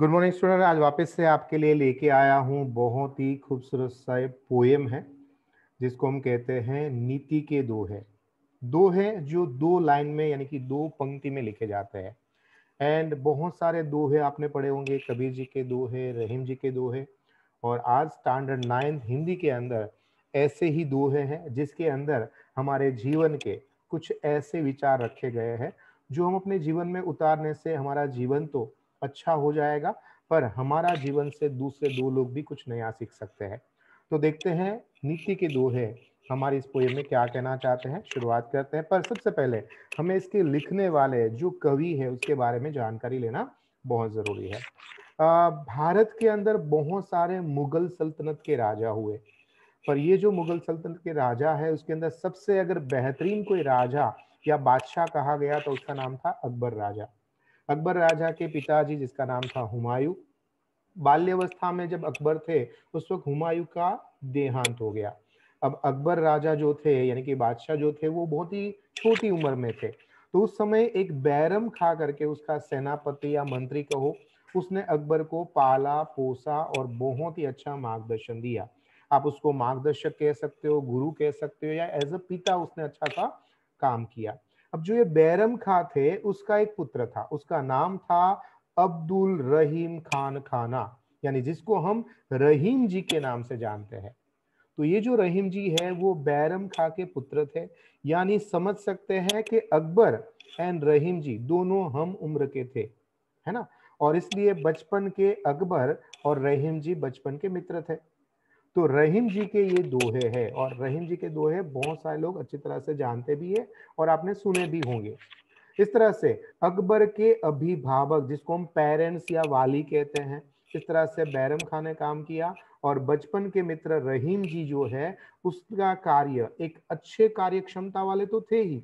good morning student आज वापस से आपके लिए लेके आया हूँ बहुत ही खूबसूरत सा पोएम है जिसको हम कहते हैं नीति के दो है दो है जो दो लाइन में यानी कि दो पंक्ति में लिखे जाते हैं एंड बहुत सारे दो है आपने पढ़े होंगे कबीर जी के दो है रहीम जी के दो है और आज स्टैंडर्ड नाइन्थ हिंदी के अंदर ऐसे ही दोहे हैं जिसके अंदर हमारे जीवन के कुछ ऐसे विचार रखे गए हैं जो हम अपने जीवन में उतारने से हमारा जीवन तो अच्छा हो जाएगा पर हमारा जीवन से दूसरे दो लोग भी कुछ नया सीख सकते हैं तो देखते हैं नीति के दोहे हमारे इस पोएम में क्या कहना चाहते हैं शुरुआत करते हैं पर सबसे पहले हमें इसके लिखने वाले जो कवि है उसके बारे में जानकारी लेना बहुत ज़रूरी है भारत के अंदर बहुत सारे मुगल सल्तनत के राजा हुए पर ये जो मुगल सल्तनत के राजा है उसके अंदर सबसे अगर बेहतरीन कोई राजा या बादशाह कहा गया तो उसका नाम था अकबर राजा अकबर राजा के पिताजी जिसका नाम था हुमायूं बाल्यावस्था में जब अकबर थे उस वक्त हुमायूं का देहांत हो गया अब अकबर राजा जो थे यानी कि बादशाह जो थे वो बहुत ही छोटी उम्र में थे तो उस समय एक बैरम खा करके उसका सेनापति या मंत्री कहो उसने अकबर को पाला पोसा और बहुत ही अच्छा मार्गदर्शन दिया आप उसको मार्गदर्शक कह सकते हो गुरु कह सकते हो या एज अ पिता उसने अच्छा सा काम किया अब जो ये बैरम खां थे उसका एक पुत्र था उसका नाम था अब्दुल रहीम खान खाना यानी जिसको हम रहीम जी के नाम से जानते हैं तो ये जो रहीम जी है वो बैरम खा के पुत्र थे यानी समझ सकते हैं कि अकबर एंड रहीम जी दोनों हम उम्र के थे है ना और इसलिए बचपन के अकबर और रहीम जी बचपन के मित्र थे तो रहीम जी के ये दोहे हैं और रहीम जी के दोहे बहुत सारे लोग अच्छी तरह से जानते भी है और आपने सुने भी होंगे इस तरह से अकबर के अभिभावक जिसको हम पेरेंट्स या वाली कहते हैं इस तरह से बैरम खान ने काम किया और बचपन के मित्र रहीम जी जो है उसका कार्य एक अच्छे कार्य क्षमता वाले तो थे ही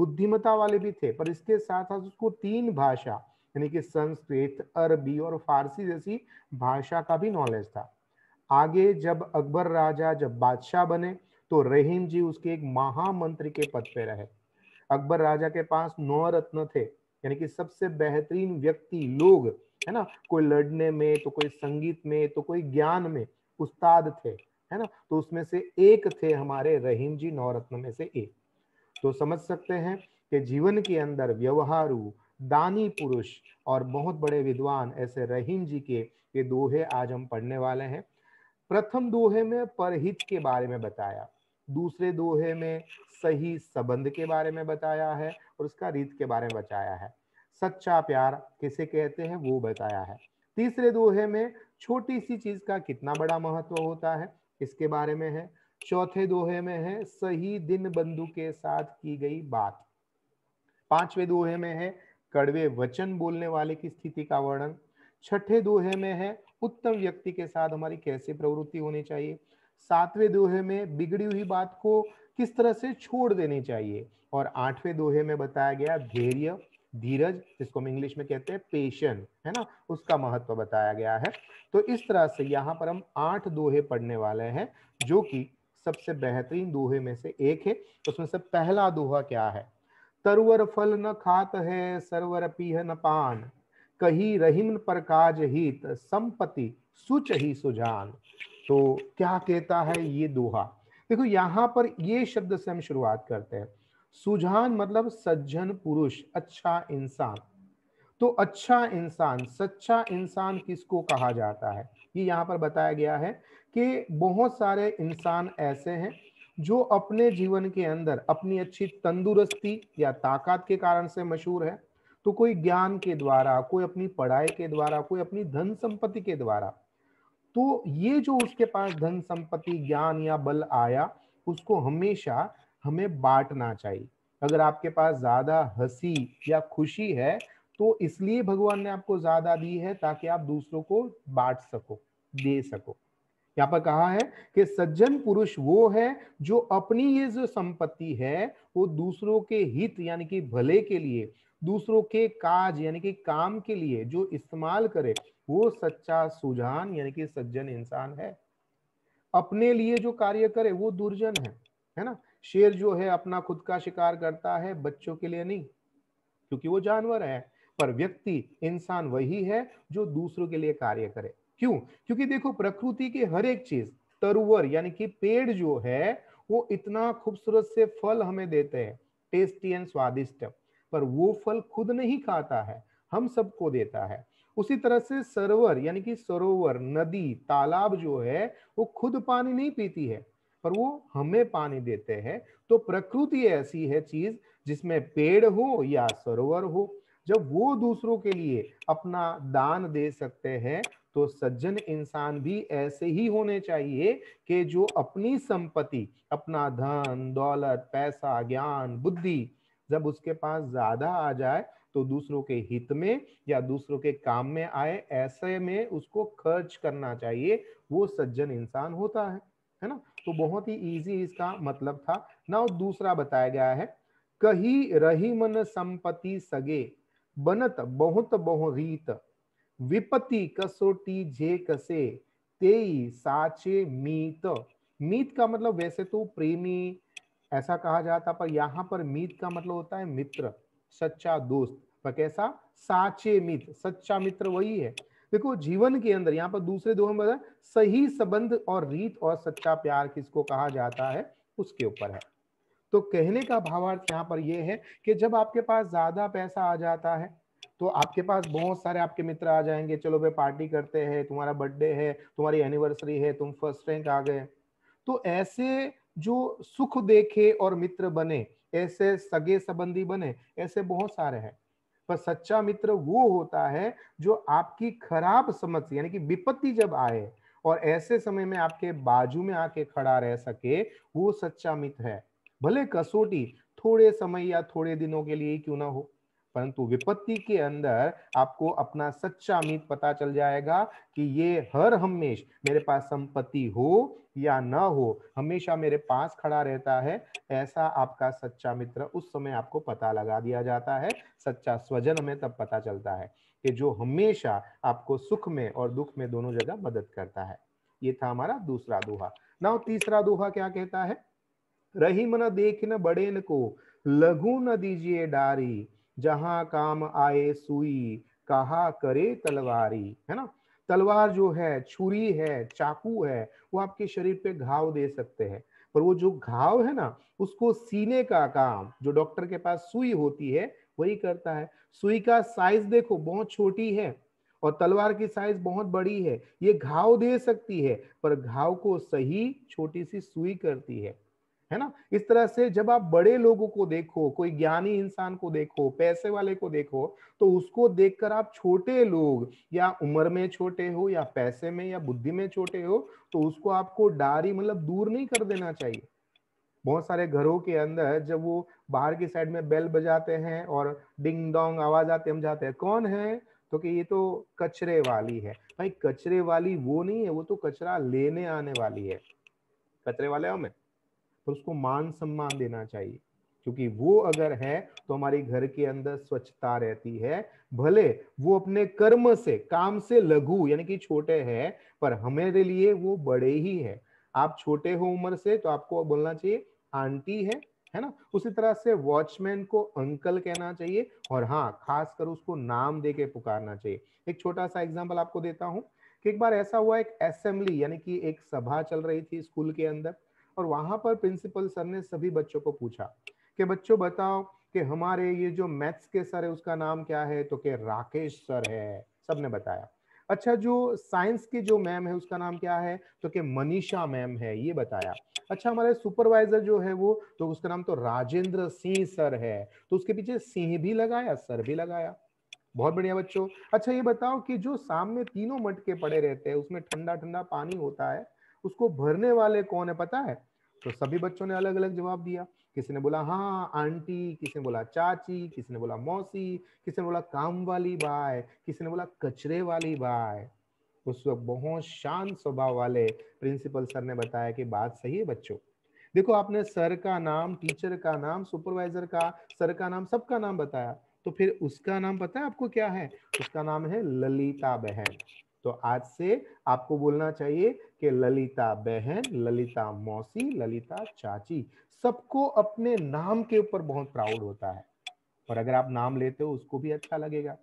बुद्धिमता वाले भी थे पर इसके साथ साथ उसको तीन भाषा यानी कि संस्कृत अरबी और फारसी जैसी भाषा का भी नॉलेज था आगे जब अकबर राजा जब बादशाह बने तो रहीम जी उसके एक महामंत्री के पद पे रहे अकबर राजा के पास नौ रत्न थे यानी कि सबसे बेहतरीन व्यक्ति लोग है ना कोई लड़ने में तो कोई संगीत में तो कोई ज्ञान में उस्ताद थे है ना तो उसमें से एक थे हमारे रहीम जी नवरत्न में से एक तो समझ सकते हैं कि जीवन के अंदर व्यवहारु दानी पुरुष और बहुत बड़े विद्वान ऐसे रहीम जी के ये दोहे आज हम पढ़ने वाले हैं प्रथम दोहे में परहित के बारे में बताया दूसरे दोहे में सही संबंध के बारे में बताया है और उसका रीत के बारे में बताया है सच्चा प्यार किसे कहते हैं वो बताया है तीसरे दोहे में छोटी सी चीज का कितना बड़ा महत्व होता है इसके बारे में है चौथे दोहे में है सही दिन बंधु के साथ की गई बात पांचवे दोहे में है कड़वे वचन बोलने वाले की स्थिति का वर्णन छठे दोहे में है उत्तम व्यक्ति के साथ हमारी कैसे प्रवृत्ति होनी चाहिए सातवें दोहे में बिगड़ी हुई बात को किस तरह से छोड़ देनी चाहिए और आठवें दोहे में बताया गया धैर्य धीरज जिसको हम इंग्लिश में कहते हैं पेशन है ना उसका महत्व बताया गया है तो इस तरह से यहाँ पर हम आठ दोहे पढ़ने वाले हैं जो कि सबसे बेहतरीन दोहे में से एक है उसमें से पहला दोहा क्या है तरवर फल न खात है सरवर पीह न पान कही रहीम पर काज हित संपत्ति सुच ही सुजान तो क्या कहता है ये दोहा देखो यहाँ पर ये शब्द से हम शुरुआत करते हैं सुजान मतलब सज्जन पुरुष अच्छा इंसान तो अच्छा इंसान सच्चा इंसान किसको कहा जाता है ये यहाँ पर बताया गया है कि बहुत सारे इंसान ऐसे हैं जो अपने जीवन के अंदर अपनी अच्छी तंदुरुस्ती या ताकत के कारण से मशहूर है तो कोई ज्ञान के द्वारा कोई अपनी पढ़ाई के द्वारा कोई अपनी धन संपत्ति के द्वारा तो ये जो उसके पास धन संपत्ति ज्ञान या बल आया उसको हमेशा हमें बांटना चाहिए अगर आपके पास ज्यादा हंसी या खुशी है तो इसलिए भगवान ने आपको ज्यादा दी है ताकि आप दूसरों को बांट सको दे सको यहाँ पर कहा है कि सज्जन पुरुष वो है जो अपनी ये जो संपत्ति है वो दूसरों के हित यानी कि भले के लिए दूसरों के काज यानी कि काम के लिए जो इस्तेमाल करे वो सच्चा सुजान यानी कि सज्जन इंसान है अपने लिए जो कार्य करे वो दुर्जन है है ना शेर जो है अपना खुद का शिकार करता है बच्चों के लिए नहीं क्योंकि वो जानवर है पर व्यक्ति इंसान वही है जो दूसरों के लिए कार्य करे क्यों क्योंकि देखो प्रकृति की हर एक चीज तरवर यानी कि पेड़ जो है वो इतना खूबसूरत से फल हमें देते हैं टेस्टी एंड स्वादिष्ट पर वो फल खुद नहीं खाता है हम सबको देता है उसी तरह से सरोवर यानी कि सरोवर नदी तालाब जो है वो खुद पानी नहीं पीती है पर वो हमें पानी देते हैं तो प्रकृति ऐसी है चीज जिसमें पेड़ हो या सरोवर हो जब वो दूसरों के लिए अपना दान दे सकते हैं तो सज्जन इंसान भी ऐसे ही होने चाहिए कि जो अपनी संपत्ति अपना धन दौलत पैसा ज्ञान बुद्धि जब उसके पास ज्यादा आ जाए तो दूसरों के हित में या दूसरों के काम में आए ऐसे में उसको खर्च करना चाहिए वो सज्जन इंसान होता है है ना तो बहुत ही इजी इसका मतलब था ना दूसरा बताया गया है कही रही मन संपत्ति सगे बनत बहुत बहुरीत विपत्ति कसोटी जे कसे तेई साचे मीत मीत का मतलब वैसे तो प्रेमी ऐसा कहा जाता पर यहाँ पर मित का मतलब होता है मित्र सच्चा दोस्त पर कैसा साचे मित्र सच्चा मित्र वही है देखो जीवन के अंदर यहाँ पर दूसरे दोनों में सही संबंध और रीत और सच्चा प्यार किसको कहा जाता है उसके ऊपर है तो कहने का भावार्थ यहाँ पर यह है कि जब आपके पास ज्यादा पैसा आ जाता है तो आपके पास बहुत सारे आपके मित्र आ जाएंगे चलो भाई पार्टी करते हैं तुम्हारा बर्थडे है तुम्हारी एनिवर्सरी है तुम फर्स्ट रैंक आ गए तो ऐसे जो सुख देखे और मित्र बने ऐसे सगे संबंधी बने ऐसे बहुत सारे हैं पर सच्चा मित्र वो होता है जो आपकी खराब समस्या यानी कि विपत्ति जब आए और ऐसे समय में आपके बाजू में आके खड़ा रह सके वो सच्चा मित्र है भले कसोटी थोड़े समय या थोड़े दिनों के लिए क्यों ना हो परंतु विपत्ति के अंदर आपको अपना सच्चा अमित पता चल जाएगा कि ये हर हमेश मेरे पास संपत्ति हो या ना हो हमेशा मेरे पास खड़ा रहता है ऐसा आपका सच्चा मित्र उस समय आपको पता लगा दिया जाता है सच्चा स्वजन हमें तब पता चलता है कि जो हमेशा आपको सुख में और दुख में दोनों जगह मदद करता है ये था हमारा दूसरा दोहा ना तीसरा दोहा क्या कहता है रही मना देख न बड़े न को लघु न दीजिए डारी जहां काम आए सुई कहा करे तलवारी है ना तलवार जो है छुरी है चाकू है वो आपके शरीर पे घाव दे सकते हैं पर वो जो घाव है ना उसको सीने का काम जो डॉक्टर के पास सुई होती है वही करता है सुई का साइज देखो बहुत छोटी है और तलवार की साइज बहुत बड़ी है ये घाव दे सकती है पर घाव को सही छोटी सी सुई करती है है ना इस तरह से जब आप बड़े लोगों को देखो कोई ज्ञानी इंसान को देखो पैसे वाले को देखो तो उसको देखकर आप छोटे लोग या उम्र में छोटे हो या पैसे में या बुद्धि में छोटे हो तो उसको आपको डारी मतलब दूर नहीं कर देना चाहिए बहुत सारे घरों के अंदर जब वो बाहर की साइड में बेल बजाते हैं और डिंग डोंग आवाज आते हम जाते हैं कौन है तो कि ये तो कचरे वाली है भाई कचरे वाली वो नहीं है वो तो कचरा लेने आने वाली है कचरे वाले हमें पर उसको मान सम्मान देना चाहिए क्योंकि वो अगर है तो हमारे घर के अंदर स्वच्छता रहती है भले वो अपने कर्म से काम से लघु यानी कि छोटे हैं पर हमारे लिए वो बड़े ही है आप छोटे हो उम्र से तो आपको बोलना चाहिए आंटी है है ना उसी तरह से वॉचमैन को अंकल कहना चाहिए और हाँ खासकर उसको नाम दे के पुकारना चाहिए एक छोटा सा एग्जाम्पल आपको देता हूँ कि एक बार ऐसा हुआ एक असेंबली यानी कि एक सभा चल रही थी स्कूल के अंदर और वहां पर प्रिंसिपल सर ने सभी बच्चों को पूछा कि बच्चों बताओ कि हमारे ये जो मैथ्स के सर है उसका नाम क्या है तो के राकेश सर है सबने बताया अच्छा जो साइंस की जो मैम है उसका नाम क्या है तो के मनीषा मैम है ये बताया अच्छा हमारे सुपरवाइजर जो है वो तो उसका नाम तो राजेंद्र सिंह सर है तो उसके पीछे सिंह भी लगाया सर भी लगाया बहुत बढ़िया बच्चों अच्छा ये बताओ कि जो सामने तीनों मटके पड़े रहते हैं उसमें ठंडा ठंडा पानी होता है उसको भरने वाले कौन है पता है तो सभी बच्चों ने अलग अलग जवाब दिया किसी ने बोला हाँ आंटी किसी ने बोला चाची किसी ने बोला मौसी किसी ने बोला काम वाली बाय किसी ने बोला कचरे वाली बाय उस वक्त बहुत शांत स्वभाव वाले प्रिंसिपल सर ने बताया कि बात सही है बच्चों देखो आपने सर का नाम टीचर का नाम सुपरवाइजर का सर का नाम सबका नाम बताया तो फिर उसका नाम पता है आपको क्या है उसका नाम है ललिता बहन तो आज से आपको बोलना चाहिए कि ललिता बहन ललिता मौसी ललिता चाची सबको अपने नाम के ऊपर बहुत प्राउड होता है और अगर आप नाम लेते हो उसको भी अच्छा लगेगा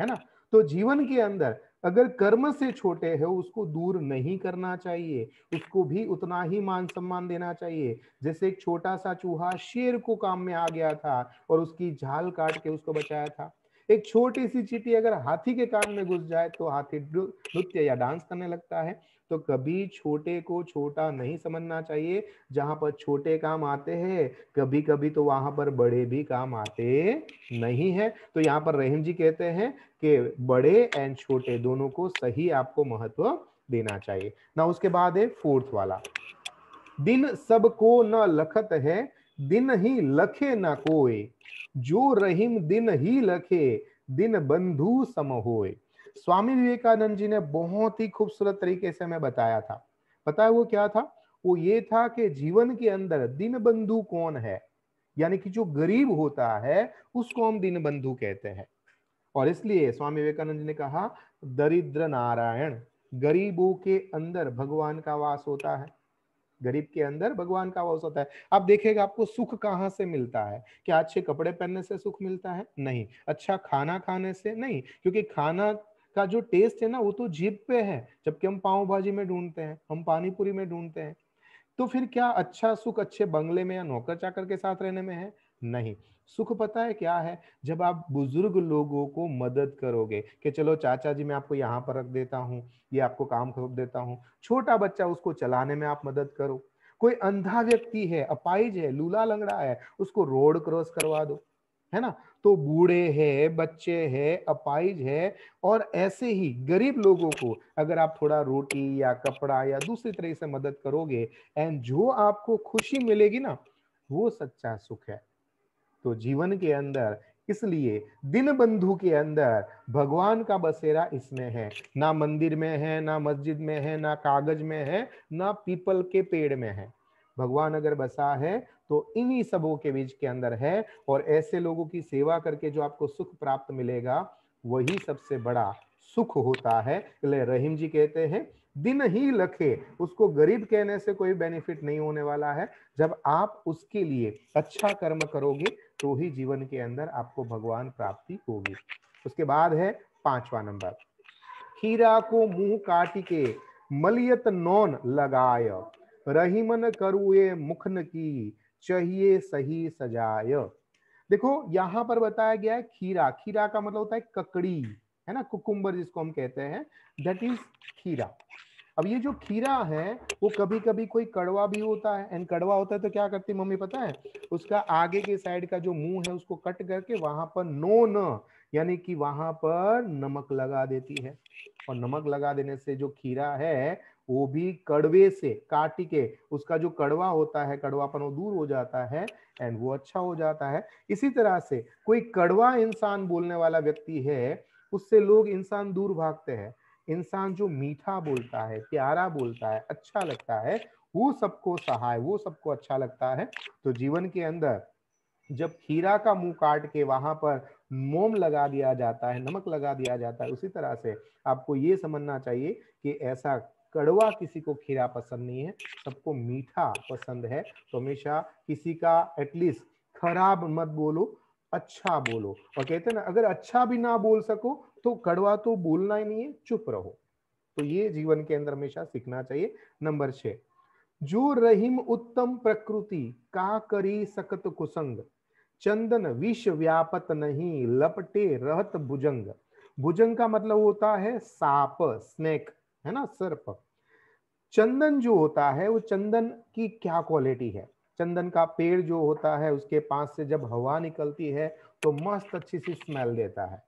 है ना तो जीवन के अंदर अगर कर्म से छोटे है उसको दूर नहीं करना चाहिए उसको भी उतना ही मान सम्मान देना चाहिए जैसे एक छोटा सा चूहा शेर को काम में आ गया था और उसकी झाल काट के उसको बचाया था एक छोटी सी चीटी अगर हाथी के कान में घुस जाए तो हाथी नृत्य या डांस करने लगता है तो कभी छोटे को छोटा नहीं समझना चाहिए जहां पर छोटे काम आते हैं कभी कभी तो वहां पर बड़े भी काम आते नहीं है तो यहाँ पर रहीम जी कहते हैं कि बड़े एंड छोटे दोनों को सही आपको महत्व देना चाहिए ना उसके बाद है फोर्थ वाला दिन सबको न लखत है दिन ही लखे न कोय जो रहीम दिन ही लखे दिन बंधु सम होए स्वामी विवेकानंद जी ने बहुत ही खूबसूरत तरीके से हमें बताया था पता है वो क्या था वो ये था कि जीवन के अंदर दिन बंधु कौन है यानी कि जो गरीब होता है उसको हम दिन बंधु कहते हैं और इसलिए स्वामी विवेकानंद जी ने कहा दरिद्र नारायण गरीबों के अंदर भगवान का वास होता है गरीब के अंदर भगवान का वास होता है आप देखेगा आपको सुख कहाँ से मिलता है क्या अच्छे कपड़े पहनने से सुख मिलता है नहीं अच्छा खाना खाने से नहीं क्योंकि खाना का जो टेस्ट है ना वो तो जीप पे है जबकि हम पाव भाजी में ढूंढते हैं हम पानी पूरी में ढूंढते हैं तो फिर क्या अच्छा सुख अच्छे बंगले में या नौकर चाकर के साथ रहने में है नहीं सुख पता है क्या है जब आप बुजुर्ग लोगों को मदद करोगे कि चलो चाचा जी मैं आपको यहाँ पर रख देता हूँ ये आपको काम कर देता हूँ छोटा बच्चा उसको चलाने में आप मदद करो कोई अंधा व्यक्ति है अपाइज है लूला लंगड़ा है उसको रोड क्रॉस करवा दो है ना तो बूढ़े है बच्चे है अपाइज है और ऐसे ही गरीब लोगों को अगर आप थोड़ा रोटी या कपड़ा या दूसरी तरह से मदद करोगे एंड जो आपको खुशी मिलेगी ना वो सच्चा सुख है तो जीवन के अंदर इसलिए दिन बंधु के अंदर भगवान का बसेरा इसमें है ना मंदिर में है ना मस्जिद में है ना कागज में है ना पीपल के पेड़ में है भगवान अगर बसा है तो इन्हीं सबों के बीच के अंदर है और ऐसे लोगों की सेवा करके जो आपको सुख प्राप्त मिलेगा वही सबसे बड़ा सुख होता है रहीम जी कहते हैं दिन ही लखे उसको गरीब कहने से कोई बेनिफिट नहीं होने वाला है जब आप उसके लिए अच्छा कर्म करोगे तो ही जीवन के अंदर आपको भगवान प्राप्ति होगी उसके बाद है पांचवा नंबर खीरा को मुंह काट के मलियत नौन लगाय रहीमन करुए मुखन की चाहिए सही सजाय देखो यहां पर बताया गया है खीरा खीरा का मतलब होता है ककड़ी है ना कुकुम्बर जिसको हम कहते हैं दैट इज खीरा अब ये जो खीरा है वो कभी कभी कोई कड़वा भी होता है एंड कड़वा होता है तो क्या करती मम्मी पता है उसका आगे के साइड का जो मुंह है उसको कट करके वहां पर नो न यानी कि वहां पर नमक लगा देती है और नमक लगा देने से जो खीरा है वो भी कड़वे से काट के उसका जो कड़वा होता है कड़वापन वो दूर हो जाता है एंड वो अच्छा हो जाता है इसी तरह से कोई कड़वा इंसान बोलने वाला व्यक्ति है उससे लोग इंसान दूर भागते हैं इंसान जो मीठा बोलता है प्यारा बोलता है अच्छा लगता है वो सबको सहाय वो सबको अच्छा लगता है तो जीवन के अंदर जब खीरा का मुंह काट के वहां पर मोम लगा दिया जाता है नमक लगा दिया जाता है उसी तरह से आपको ये समझना चाहिए कि ऐसा कड़वा किसी को खीरा पसंद नहीं है सबको मीठा पसंद है तो हमेशा किसी का एटलीस्ट खराब मत बोलो अच्छा बोलो और कहते हैं ना अगर अच्छा भी ना बोल सको तो कड़वा तो बोलना ही नहीं है चुप रहो तो ये जीवन के अंदर हमेशा सीखना चाहिए नंबर छह जो रहीम उत्तम प्रकृति का करी सकत कुसंग चंदन विष व्यापत नहीं लपटे रहत भुजंग भुजंग का मतलब होता है साप स्नेक है ना सर्प चंदन जो होता है वो चंदन की क्या क्वालिटी है चंदन का पेड़ जो होता है उसके पास से जब हवा निकलती है तो मस्त अच्छी सी स्मेल देता है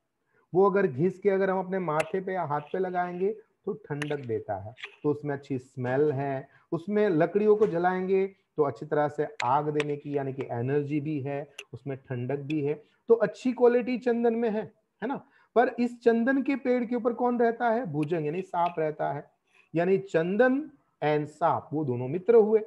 वो अगर घिस के अगर हम अपने माथे पे या हाथ पे लगाएंगे तो ठंडक देता है तो उसमें अच्छी स्मेल है उसमें लकड़ियों को जलाएंगे तो अच्छी तरह से आग देने की यानी कि एनर्जी भी है उसमें ठंडक भी है तो अच्छी क्वालिटी चंदन में है है ना पर इस चंदन के पेड़ के ऊपर कौन रहता है भुजंग यानी सांप रहता है यानी चंदन एंड सांप वो दोनों मित्र हुए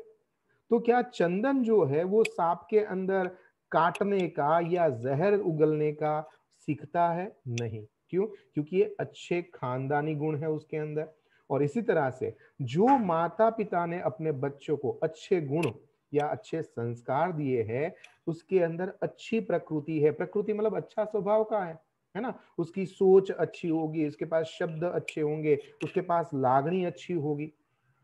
तो क्या चंदन जो है वो सांप के अंदर काटने का या जहर उगलने का सीखता है नहीं क्यों क्योंकि ये अच्छे खानदानी गुण है उसके अंदर और इसी तरह से जो माता पिता ने अपने बच्चों को अच्छे गुण या अच्छे संस्कार दिए हैं उसके अंदर अच्छी प्रकृति है प्रकृति मतलब अच्छा स्वभाव का है है ना उसकी सोच अच्छी होगी उसके पास शब्द अच्छे होंगे उसके पास लागणी अच्छी होगी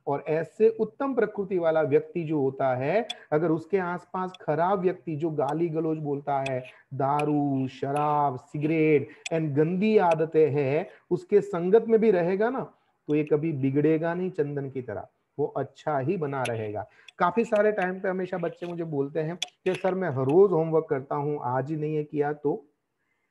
और ऐसे उत्तम प्रकृति वाला व्यक्ति जो होता है अगर उसके आसपास खराब व्यक्ति जो गाली गलोज बोलता है दारू शराब सिगरेट एंड गंदी आदतें हैं उसके संगत में भी रहेगा ना तो ये कभी बिगड़ेगा नहीं चंदन की तरह वो अच्छा ही बना रहेगा काफी सारे टाइम पे हमेशा बच्चे मुझे बोलते हैं कि सर मैं हर रोज होमवर्क करता हूँ आज ही नहीं है किया तो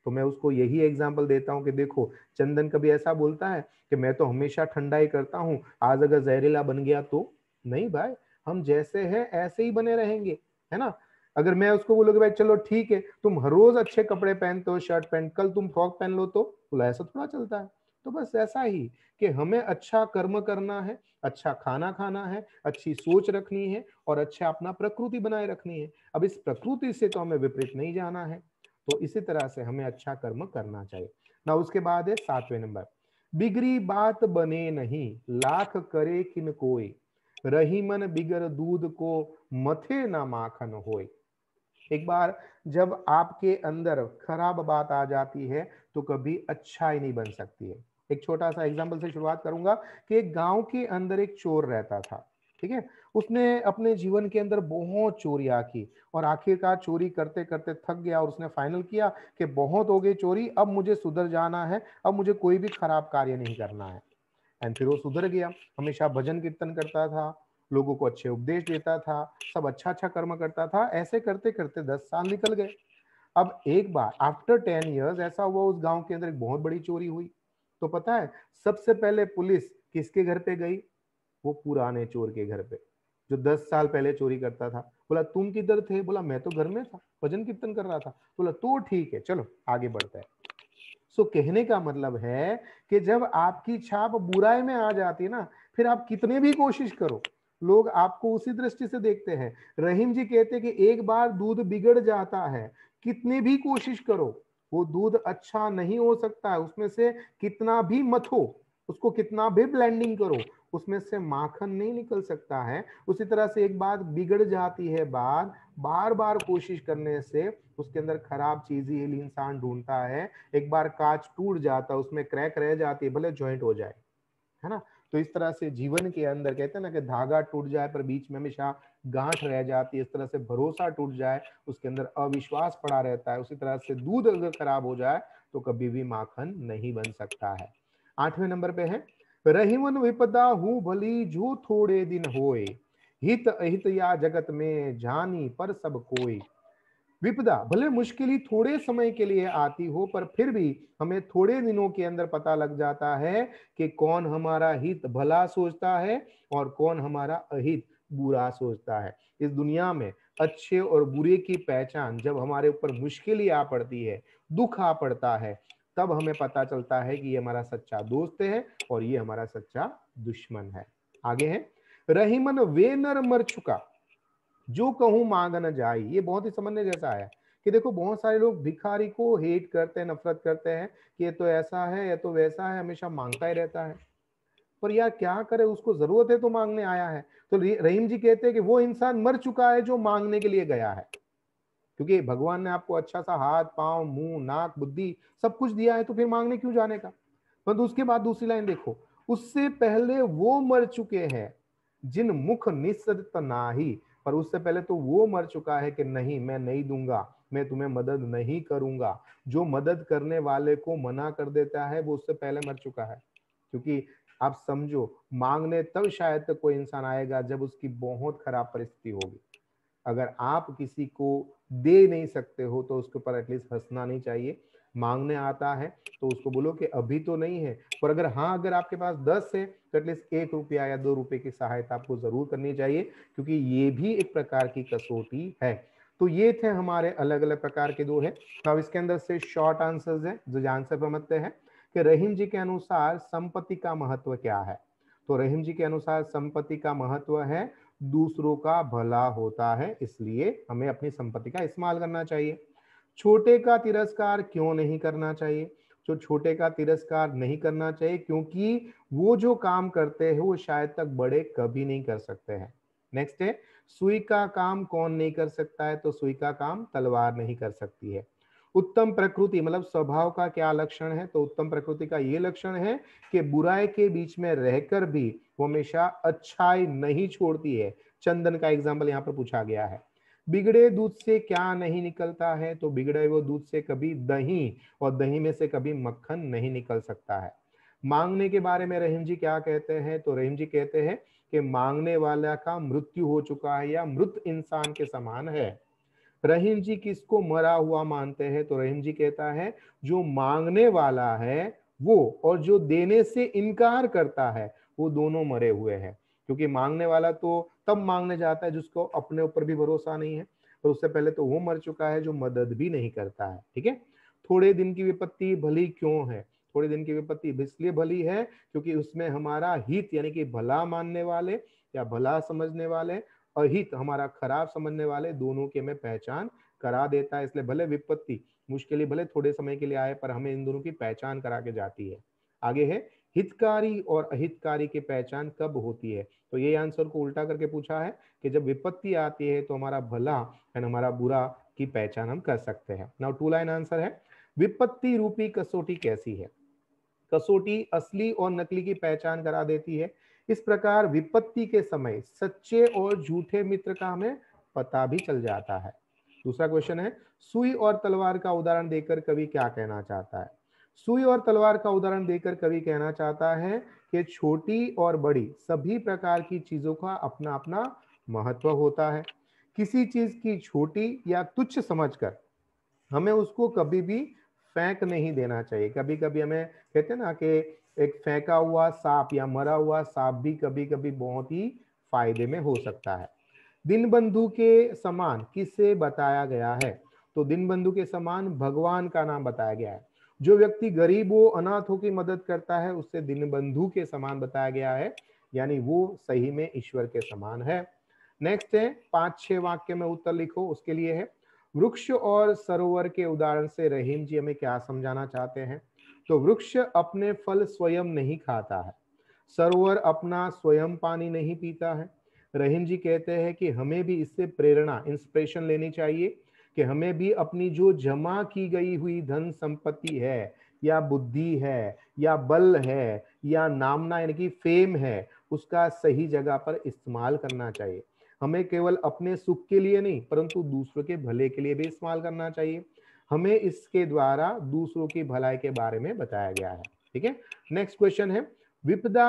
तो मैं उसको यही एग्जाम्पल देता हूँ कि देखो चंदन कभी ऐसा बोलता है कि मैं तो हमेशा ठंडा ही करता हूँ आज अगर जहरीला बन गया तो नहीं भाई हम जैसे हैं ऐसे ही बने रहेंगे है ना अगर मैं उसको बोलूँ कि भाई चलो ठीक है तुम हर रोज अच्छे कपड़े पहनते हो शर्ट पैंट कल तुम फ्रॉक पहन लो तो बोला ऐसा थोड़ा चलता है तो बस ऐसा ही कि हमें अच्छा कर्म करना है अच्छा खाना खाना है अच्छी सोच रखनी है और अच्छा अपना प्रकृति बनाए रखनी है अब इस प्रकृति से तो हमें विपरीत नहीं जाना है तो इसी तरह से हमें अच्छा कर्म करना चाहिए ना उसके बाद है सातवें नंबर बिगड़ी बात बने नहीं लाख करे किन कोई रही मन बिगर दूध को मथे ना माखन होए एक बार जब आपके अंदर खराब बात आ जाती है तो कभी अच्छा ही नहीं बन सकती है एक छोटा सा एग्जाम्पल से शुरुआत करूंगा कि एक गांव के अंदर एक चोर रहता था ठीक है उसने अपने जीवन के अंदर बहुत चोरियाँ की और आखिरकार चोरी करते करते थक गया और उसने फाइनल किया कि बहुत हो गई चोरी अब मुझे सुधर जाना है अब मुझे कोई भी खराब कार्य नहीं करना है एंड फिर वो सुधर गया हमेशा भजन कीर्तन करता था लोगों को अच्छे उपदेश देता था सब अच्छा अच्छा कर्म करता था ऐसे करते करते दस साल निकल गए अब एक बार आफ्टर टेन ईयर्स ऐसा हुआ उस गांव के अंदर एक बहुत बड़ी चोरी हुई तो पता है सबसे पहले पुलिस किसके घर पे गई वो पुराने चोर के घर पे जो दस साल पहले चोरी करता था बोला तुम किधर थे बोला मैं तो घर में था भजन कीर्तन कर रहा था बोला तो ठीक है चलो आगे बढ़ता है सो कहने का मतलब है कि जब आपकी छाप बुराई में आ जाती है ना फिर आप कितने भी कोशिश करो लोग आपको उसी दृष्टि से देखते हैं रहीम जी कहते हैं कि एक बार दूध बिगड़ जाता है कितने भी कोशिश करो वो दूध अच्छा नहीं हो सकता है उसमें से कितना भी मथो उसको कितना भी ब्लेंडिंग करो उसमें से माखन नहीं निकल सकता है उसी तरह से एक बात बिगड़ जाती है बार बार बार कोशिश करने से उसके अंदर खराब चीज ही इंसान ढूंढता है एक बार कांच टूट जाता है उसमें क्रैक रह जाती है भले ज्वाइंट हो जाए है ना तो इस तरह से जीवन के अंदर कहते हैं ना कि धागा टूट जाए पर बीच में हमेशा गांठ रह जाती है इस तरह से भरोसा टूट जाए उसके अंदर अविश्वास पड़ा रहता है उसी तरह से दूध अगर खराब हो जाए तो कभी भी माखन नहीं बन सकता है आठवें नंबर पे है रहीवन विपदा हूँ भली जू थोड़े दिन होए हित अहित या जगत में जानी पर सब कोई विपदा भले मुश्किल ही थोड़े समय के लिए आती हो पर फिर भी हमें थोड़े दिनों के अंदर पता लग जाता है कि कौन हमारा हित भला सोचता है और कौन हमारा अहित बुरा सोचता है इस दुनिया में अच्छे और बुरे की पहचान जब हमारे ऊपर मुश्किल ही आ पड़ती है दुख आ पड़ता है तब हमें पता चलता है कि ये हमारा सच्चा दोस्त है और ये हमारा सच्चा दुश्मन है आगे है रहीमन वे नर मर चुका जो कहूं मांग न जाई ये बहुत ही समझने जैसा आया कि देखो बहुत सारे लोग भिखारी को हेट करते हैं नफरत करते हैं कि ये तो ऐसा है ये तो वैसा है हमेशा मांगता ही रहता है पर यार क्या करे उसको जरूरत है तो मांगने आया है तो रहीम जी कहते हैं कि वो इंसान मर चुका है जो मांगने के लिए गया है क्योंकि भगवान ने आपको अच्छा सा हाथ पांव मुंह नाक बुद्धि सब कुछ दिया है तो फिर मांगने क्यों जाने का परंतु तो उसके बाद दूसरी लाइन देखो उससे पहले वो मर चुके हैं जिन मुख ना ही पर उससे पहले तो वो मर चुका है कि नहीं मैं नहीं दूंगा मैं तुम्हें मदद नहीं करूंगा जो मदद करने वाले को मना कर देता है वो उससे पहले मर चुका है क्योंकि आप समझो मांगने तब शायद कोई इंसान आएगा जब उसकी बहुत खराब परिस्थिति होगी अगर आप किसी को दे नहीं सकते हो तो उसके ऊपर एटलीस्ट हंसना नहीं चाहिए मांगने आता है तो उसको बोलो कि अभी तो नहीं है पर अगर हाँ अगर आपके पास दस है तो एटलीस्ट एक रुपया या दो रुपए की सहायता आपको जरूर करनी चाहिए क्योंकि ये भी एक प्रकार की कसौटी है तो ये थे हमारे अलग अलग प्रकार के दो है अब इसके अंदर से शॉर्ट आंसर्स है जो आंसर समझते हैं कि रहीम जी के अनुसार संपत्ति का महत्व क्या है तो रहीम जी के अनुसार संपत्ति का महत्व है दूसरों का भला होता है इसलिए हमें अपनी संपत्ति का इस्तेमाल करना चाहिए छोटे का तिरस्कार क्यों नहीं करना चाहिए जो छोटे का तिरस्कार नहीं करना चाहिए क्योंकि वो जो काम करते हैं वो शायद तक बड़े कभी नहीं कर सकते हैं नेक्स्ट है सुई का काम कौन नहीं कर सकता है तो सुई का काम तलवार नहीं कर सकती है उत्तम प्रकृति मतलब स्वभाव का क्या लक्षण है तो उत्तम प्रकृति का ये लक्षण है कि बुराई के बीच में रहकर भी वो हमेशा अच्छाई नहीं छोड़ती है चंदन का एग्जाम्पल यहाँ पर पूछा गया है बिगड़े दूध से क्या नहीं निकलता है तो बिगड़े वो दूध से कभी दही और दही में से कभी मक्खन नहीं निकल सकता है मांगने के बारे में रहीम जी क्या कहते हैं तो रहीम जी कहते हैं कि मांगने वाला का मृत्यु हो चुका है या मृत इंसान के समान है रहीम जी किसको मरा हुआ मानते हैं तो रहीम जी कहता है जो मांगने वाला है वो और जो देने से इनकार करता है वो दोनों मरे हुए हैं क्योंकि मांगने वाला तो तब मांगने जाता है जिसको अपने ऊपर भी भरोसा नहीं है और उससे पहले तो वो मर चुका है जो मदद भी नहीं करता है ठीक है थोड़े दिन की विपत्ति भली क्यों है थोड़े दिन की विपत्ति इसलिए भली है क्योंकि उसमें हमारा हित यानी कि भला मानने वाले या भला समझने वाले अहित हमारा खराब समझने वाले दोनों के हमें पहचान करा देता है इसलिए भले विपत्ति मुश्किलें भले थोड़े समय के लिए आए पर हमें इन दोनों की पहचान करा के जाती है आगे है हितकारी और अहितकारी की पहचान कब होती है तो ये आंसर को उल्टा करके पूछा है कि जब विपत्ति आती है तो हमारा भला एंड हमारा बुरा की पहचान हम कर सकते हैं नाउ टू लाइन आंसर है विपत्ति रूपी कसोटी कैसी है कसोटी असली और नकली की पहचान करा देती है इस प्रकार विपत्ति के समय सच्चे और झूठे मित्र का हमें पता भी चल जाता है दूसरा क्वेश्चन है सुई और तलवार का उदाहरण देकर कवि क्या कहना चाहता है सुई और तलवार का उदाहरण देकर कवि कहना चाहता है कि छोटी और बड़ी सभी प्रकार की चीजों का अपना अपना महत्व होता है किसी चीज की छोटी या तुच्छ समझकर हमें उसको कभी भी फेंक नहीं देना चाहिए कभी कभी हमें कहते हैं ना कि एक फेंका हुआ सांप या मरा हुआ सांप भी कभी कभी बहुत ही फायदे में हो सकता है दिन बंधु के समान किसे बताया गया है तो दिन बंधु के समान भगवान का नाम बताया गया है जो व्यक्ति गरीबों अनाथों की मदद करता है उससे दिन बंधु के समान बताया गया है यानी वो सही में ईश्वर के समान है नेक्स्ट है पांच छह वाक्य में उत्तर लिखो उसके लिए है वृक्ष और सरोवर के उदाहरण से रहीम जी हमें क्या समझाना चाहते हैं तो वृक्ष अपने फल स्वयं नहीं खाता है सरोवर अपना स्वयं पानी नहीं पीता है रहीम जी कहते हैं कि हमें भी इससे प्रेरणा इंस्पिरेशन लेनी चाहिए कि हमें भी अपनी जो जमा की गई हुई धन संपत्ति है या बुद्धि है या बल है या नामना यानी कि फेम है उसका सही जगह पर इस्तेमाल करना चाहिए हमें केवल अपने सुख के लिए नहीं परंतु दूसरों के भले के लिए भी इस्तेमाल करना चाहिए हमें इसके द्वारा दूसरों की भलाई के बारे में बताया गया है ठीक है नेक्स्ट क्वेश्चन है विपदा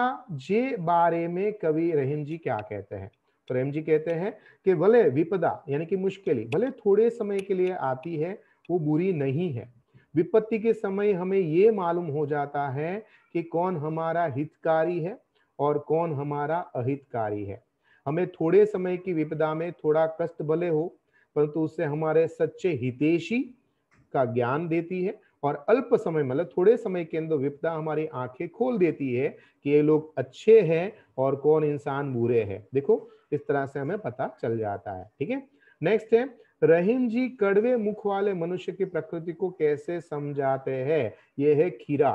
जे बारे में कवि रहीम जी क्या कहते हैं तो रहीम जी कहते हैं कि भले विपदा यानी कि मुश्किल भले थोड़े समय के लिए आती है वो बुरी नहीं है विपत्ति के समय हमें ये मालूम हो जाता है कि कौन हमारा हितकारी है और कौन हमारा अहितकारी है हमें थोड़े समय की विपदा में थोड़ा कष्ट भले हो परंतु उससे हमारे सच्चे हितेशी का ज्ञान देती है और अल्प समय मतलब थोड़े समय के अंदर विपदा हमारी आंखें खोल देती है कि ये लोग अच्छे हैं और कौन इंसान बुरे हैं देखो इस तरह से हमें पता चल जाता है ठीक है नेक्स्ट है रहीम जी कड़वे मुख वाले मनुष्य की प्रकृति को कैसे समझाते हैं ये है खीरा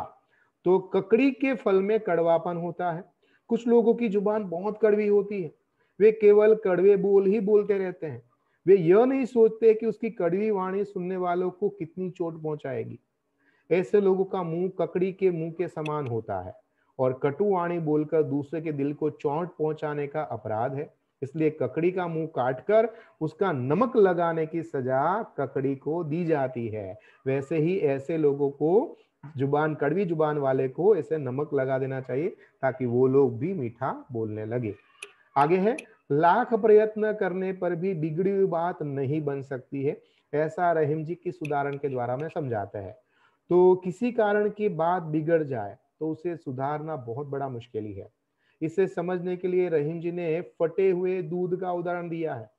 तो ककड़ी के फल में कड़वापन होता है कुछ लोगों की जुबान बहुत कड़वी होती है वे केवल कड़वे बोल ही बोलते रहते हैं वे यह नहीं सोचते कि उसकी कड़वी वाणी सुनने वालों को कितनी चोट पहुंचाएगी ऐसे लोगों का मुंह ककड़ी के मुंह के समान होता है और कटु वाणी बोलकर दूसरे के दिल को चोट पहुंचाने का अपराध है इसलिए ककड़ी का मुंह काटकर उसका नमक लगाने की सजा ककड़ी को दी जाती है वैसे ही ऐसे लोगों को जुबान कड़वी जुबान वाले को ऐसे नमक लगा देना चाहिए ताकि वो लोग भी मीठा बोलने लगे आगे है लाख प्रयत्न करने पर भी बिगड़ी हुई बात नहीं बन सकती है ऐसा रहीम जी किस उदाहरण के द्वारा में समझाता है तो किसी कारण की बात बिगड़ जाए तो उसे सुधारना बहुत बड़ा मुश्किल है इसे समझने के लिए रहीम जी ने फटे हुए दूध का उदाहरण दिया है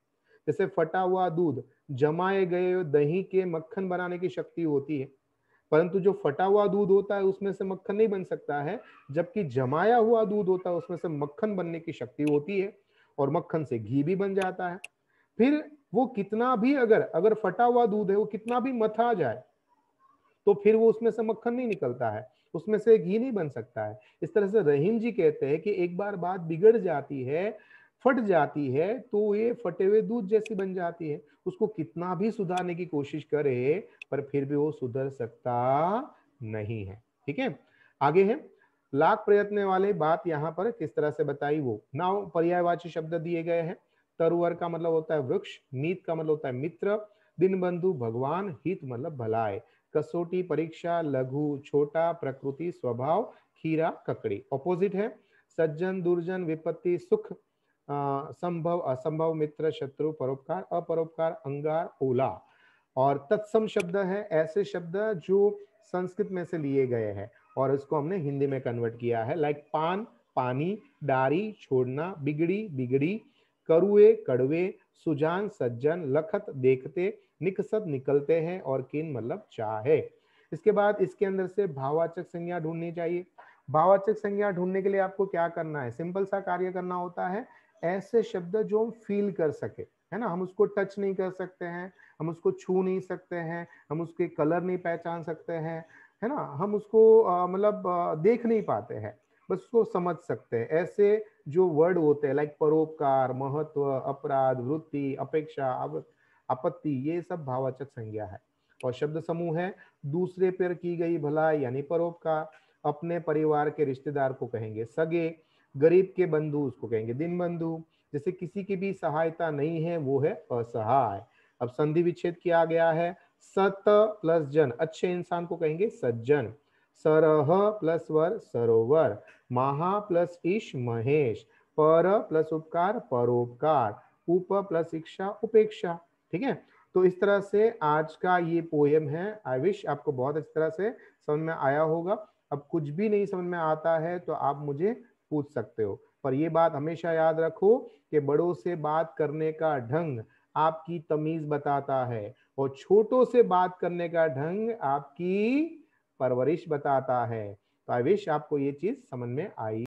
जैसे फटा हुआ दूध जमाए गए दही के मक्खन बनाने की शक्ति होती है परंतु जो फटा हुआ दूध होता है उसमें से मक्खन नहीं बन सकता है जबकि जमाया हुआ दूध होता है उसमें से मक्खन बनने की शक्ति होती है और मक्खन से घी भी बन जाता है फिर वो कितना भी अगर अगर फटा हुआ दूध है वो कितना भी मथा जाए तो फिर वो उसमें से मक्खन नहीं निकलता है उसमें से घी नहीं बन सकता है इस तरह से रहीम जी कहते हैं कि एक बार बात बिगड़ जाती है फट जाती है तो ये फटे हुए दूध जैसी बन जाती है उसको कितना भी सुधारने की कोशिश करे पर फिर भी वो सुधर सकता नहीं है ठीक है आगे है लाख प्रयत्न वाले बात यहाँ पर किस तरह से बताई वो नाउ पर्यायवाची शब्द दिए गए हैं तरुवर का मतलब होता है वृक्ष मीत का मतलब होता है मित्र दिन बंधु भगवान हित मतलब भलाए कसोटी परीक्षा लघु छोटा प्रकृति स्वभाव खीरा ककड़ी ऑपोजिट है सज्जन दुर्जन विपत्ति सुख संभव असंभव मित्र शत्रु परोपकार अपरोपकार अंगार ओला और तत्सम शब्द है ऐसे शब्द जो संस्कृत में से लिए गए हैं और इसको हमने हिंदी में कन्वर्ट किया है लाइक पान पानी डारी छोड़ना बिगड़ी बिगड़ी करुए कड़वे सुजान सज्जन लखत देखते निकसत निकलते हैं और किन मतलब चाहे इसके बाद इसके अंदर से भावाचक संज्ञा ढूंढनी चाहिए भावाचक संज्ञा ढूंढने के लिए आपको क्या करना है सिंपल सा कार्य करना होता है ऐसे शब्द जो हम फील कर सके है ना हम उसको टच नहीं कर सकते हैं हम उसको छू नहीं सकते हैं हम उसके कलर नहीं पहचान सकते हैं है ना हम उसको मतलब देख नहीं पाते हैं बस उसको समझ सकते हैं ऐसे जो वर्ड होते हैं लाइक परोपकार महत्व अपराध वृत्ति अपेक्षा आपत्ति ये सब भावाचक संज्ञा है और शब्द समूह है दूसरे पर की गई भलाई यानी परोपकार अपने परिवार के रिश्तेदार को कहेंगे सगे गरीब के बंधु उसको कहेंगे दिन बंधु जैसे किसी की भी सहायता नहीं है वो है असहाय अब संधि विच्छेद किया गया है सत प्लस जन अच्छे इंसान को कहेंगे सज्जन सरह प्लस वर सरोवर महा प्लस ईश महेश पर प्लस उपकार परोपकार उप प्लस इच्छा उपेक्षा ठीक है तो इस तरह से आज का ये पोयम है आई विश आपको बहुत अच्छी तरह से समझ में आया होगा अब कुछ भी नहीं समझ में आता है तो आप मुझे पूछ सकते हो पर यह बात हमेशा याद रखो कि बड़ों से बात करने का ढंग आपकी तमीज बताता है और छोटों से बात करने का ढंग आपकी परवरिश बताता है तो आई विश आपको ये चीज समझ में आई